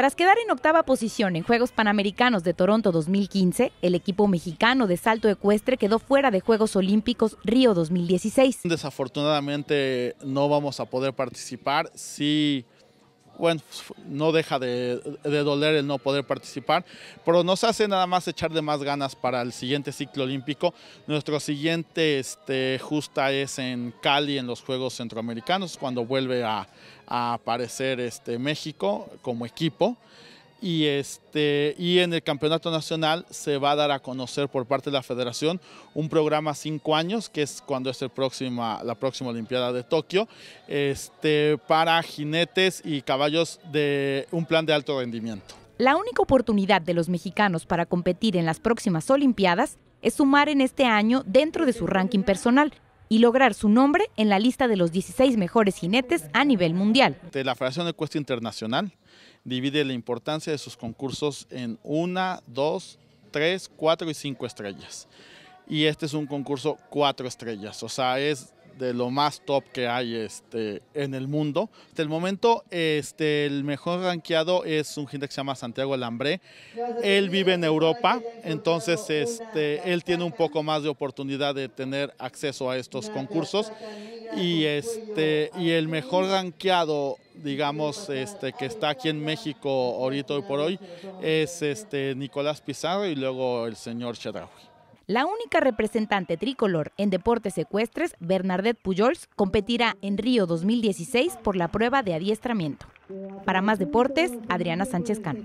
Tras quedar en octava posición en Juegos Panamericanos de Toronto 2015, el equipo mexicano de salto ecuestre quedó fuera de Juegos Olímpicos Río 2016. Desafortunadamente no vamos a poder participar. Si bueno, pues, no deja de, doler el no poder participar, pero nos hace nada más echar de más ganas para el siguiente ciclo olímpico. Nuestro siguiente este, justa es en Cali, en los Juegos Centroamericanos, cuando vuelve a, aparecer este, México como equipo y, este, y en el campeonato nacional se va a dar a conocer por parte de la federación un programa cinco años, que es cuando es el la próxima Olimpiada de Tokio, este, para jinetes y caballos de un plan de alto rendimiento. La única oportunidad de los mexicanos para competir en las próximas Olimpiadas es sumar en este año dentro de su ranking personal, y lograr su nombre en la lista de los 16 mejores jinetes a nivel mundial. La Federación de Cuesta Internacional divide la importancia de sus concursos en una, dos, tres, cuatro y cinco estrellas. Y este es un concurso cuatro estrellas, o sea, es de lo más top que hay este, en el mundo. Hasta el momento, este, el mejor rankeado es un gente que se llama Santiago Alambre. Él vive en Europa, entonces este, él tiene un poco más de oportunidad de tener acceso a estos concursos. Y, este, y el mejor rankeado, digamos, este, que está aquí en México ahorita y por hoy, es este, Nicolás Pizarro y luego el señor Chedraui. La única representante tricolor en deportes ecuestres, Bernadette Pujols, competirá en Río 2016 por la prueba de adiestramiento. Para más deportes, Adriana Sánchez Cano.